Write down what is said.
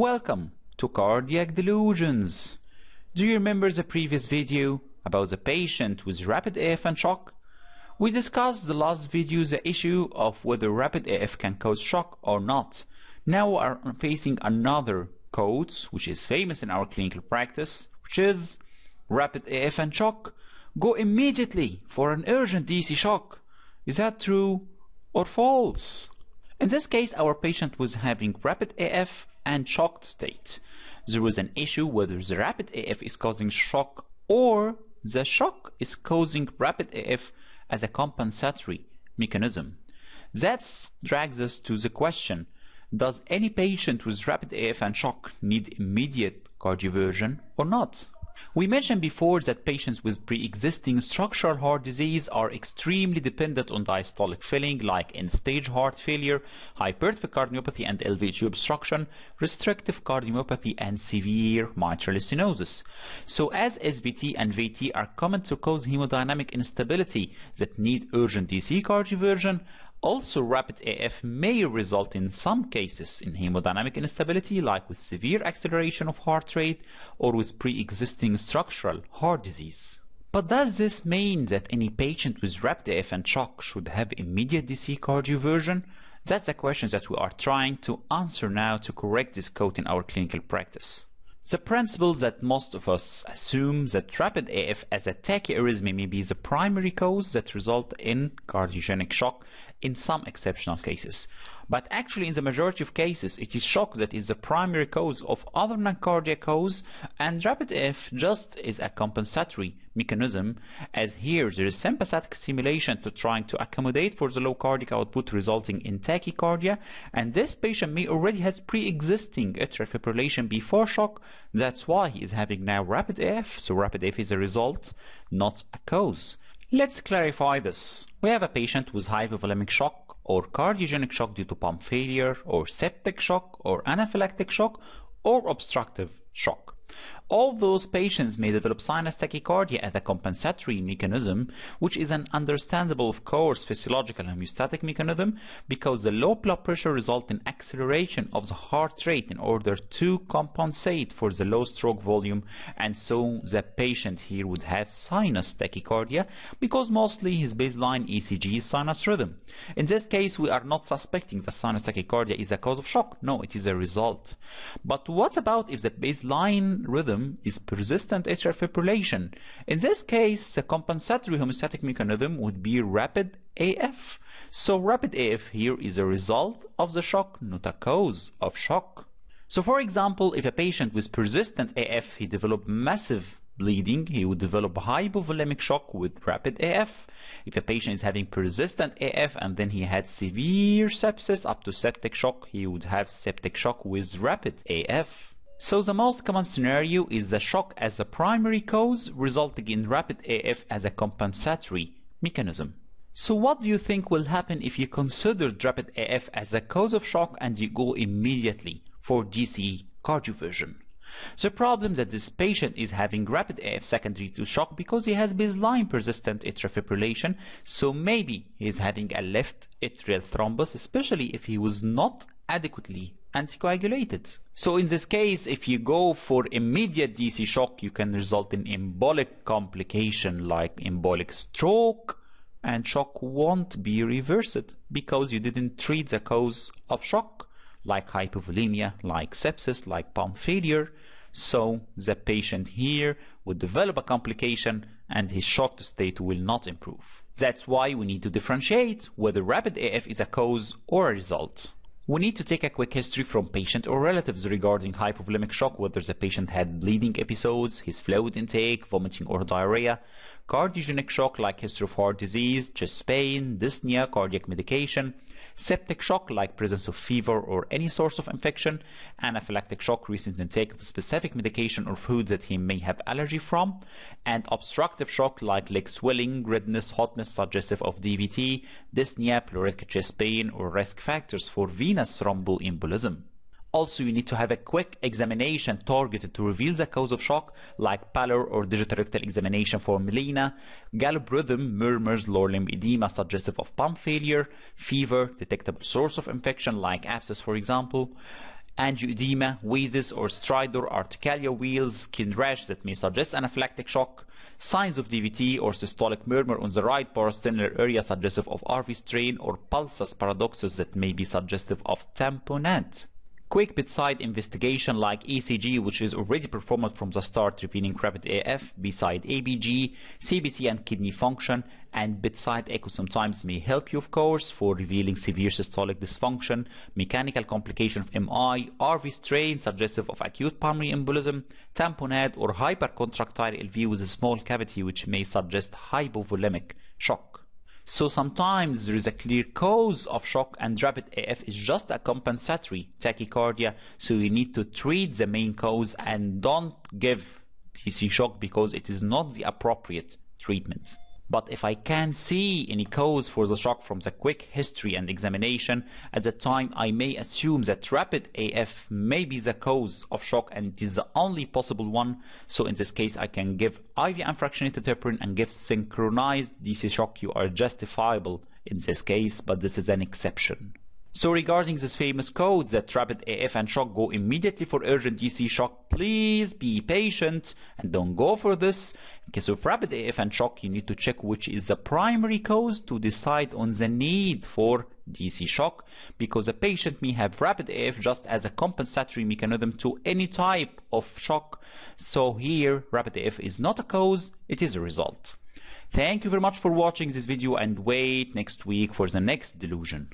Welcome to Cardiac Delusions. Do you remember the previous video about the patient with rapid AF and shock? We discussed the last video the issue of whether rapid AF can cause shock or not. Now we are facing another code which is famous in our clinical practice, which is rapid AF and shock. Go immediately for an urgent DC shock. Is that true or false? In this case, our patient was having rapid AF and shocked states. There was an issue whether the rapid AF is causing shock or the shock is causing rapid AF as a compensatory mechanism. That drags us to the question, does any patient with rapid AF and shock need immediate cardioversion or not? We mentioned before that patients with pre-existing structural heart disease are extremely dependent on diastolic filling like end-stage heart failure, hypertrophic cardiomyopathy and LVH obstruction, restrictive cardiomyopathy and severe mitral stenosis. So as SVT and VT are common to cause hemodynamic instability that need urgent DC cardioversion, also, rapid AF may result in some cases in hemodynamic instability, like with severe acceleration of heart rate or with pre-existing structural heart disease. But does this mean that any patient with rapid AF and shock should have immediate DC cardioversion? That's the question that we are trying to answer now to correct this code in our clinical practice. The principle that most of us assume that rapid AF as a tachyarrhythmia may be the primary cause that result in cardiogenic shock in some exceptional cases. But actually, in the majority of cases, it is shock that is the primary cause of other non-cardiac cause, and rapid F just is a compensatory mechanism, as here there is sympathetic stimulation to trying to accommodate for the low cardiac output resulting in tachycardia, and this patient may already has pre-existing atrial fibrillation before shock, that's why he is having now rapid F, so rapid F is a result, not a cause. Let's clarify this. We have a patient with hypovolemic shock or cardiogenic shock due to pump failure or septic shock or anaphylactic shock or obstructive shock. All those patients may develop sinus tachycardia as a compensatory mechanism, which is an understandable, of course, physiological homeostatic mechanism because the low blood pressure results in acceleration of the heart rate in order to compensate for the low stroke volume, and so the patient here would have sinus tachycardia because mostly his baseline ECG is sinus rhythm. In this case, we are not suspecting that sinus tachycardia is a cause of shock. No, it is a result. But what about if the baseline rhythm mechanism is persistent atrial fibrillation. In this case, the compensatory homeostatic mechanism would be rapid AF. So rapid AF here is a result of the shock, not a cause of shock. So for example, if a patient with persistent AF, he developed massive bleeding, he would develop hypovolemic shock with rapid AF. If a patient is having persistent AF and then he had severe sepsis up to septic shock, he would have septic shock with rapid AF. So the most common scenario is the shock as a primary cause, resulting in rapid AF as a compensatory mechanism. So what do you think will happen if you consider rapid AF as a cause of shock and you go immediately for DCE cardioversion? The problem that this patient is having rapid AF secondary to shock because he has baseline persistent atrial fibrillation, so maybe he is having a left atrial thrombus, especially if he was not adequately anticoagulated. So in this case, if you go for immediate DC shock, you can result in embolic complication like embolic stroke and shock won't be reversed because you didn't treat the cause of shock like hypovolemia, like sepsis, like pump failure. So the patient here would develop a complication and his shock state will not improve. That's why we need to differentiate whether rapid AF is a cause or a result. We need to take a quick history from patient or relatives regarding hypovolemic shock, whether the patient had bleeding episodes, his fluid intake, vomiting or diarrhea, cardiogenic shock like history of heart disease, chest pain, dyspnea, cardiac medication, septic shock, like presence of fever or any source of infection, anaphylactic shock, recent intake of specific medication or foods that he may have allergy from, and obstructive shock, like leg swelling, redness, hotness, suggestive of DVT, dyspnea, pleuritic chest pain, or risk factors for venous thromboembolism. Also, you need to have a quick examination targeted to reveal the cause of shock, like pallor or digital rectal examination for melena, gallop rhythm, murmurs, lower limb edema suggestive of pump failure, fever, detectable source of infection like abscess, for example, angioedema, wheezes or stridor, articular wheels, skin rash that may suggest anaphylactic shock, signs of DVT or systolic murmur on the right parasternal area suggestive of RV strain or pulsus paradoxus that may be suggestive of tamponade. Quick bedside investigation like ECG, which is already performed from the start, revealing rapid AF, beside ABG, CBC and kidney function, and bedside echo sometimes may help you, of course, for revealing severe systolic dysfunction, mechanical complication of MI, RV strain suggestive of acute pulmonary embolism, tamponade or hypercontractile LV with a small cavity, which may suggest hypovolemic shock. So sometimes there is a clear cause of shock and rapid AF is just a compensatory tachycardia. So you need to treat the main cause and don't give TC shock because it is not the appropriate treatment. But if I can see any cause for the shock from the quick history and examination, at the time I may assume that rapid AF may be the cause of shock and it is the only possible one. So in this case, I can give IV unfractionated heparin and give synchronized DC shock. You are justifiable in this case, but this is an exception. So regarding this famous code that rapid AF and shock go immediately for urgent DC shock, please be patient and don't go for this. In case of rapid AF and shock, you need to check which is the primary cause to decide on the need for DC shock because a patient may have rapid AF just as a compensatory mechanism to any type of shock. So here, rapid AF is not a cause, it is a result. Thank you very much for watching this video and wait next week for the next delusion.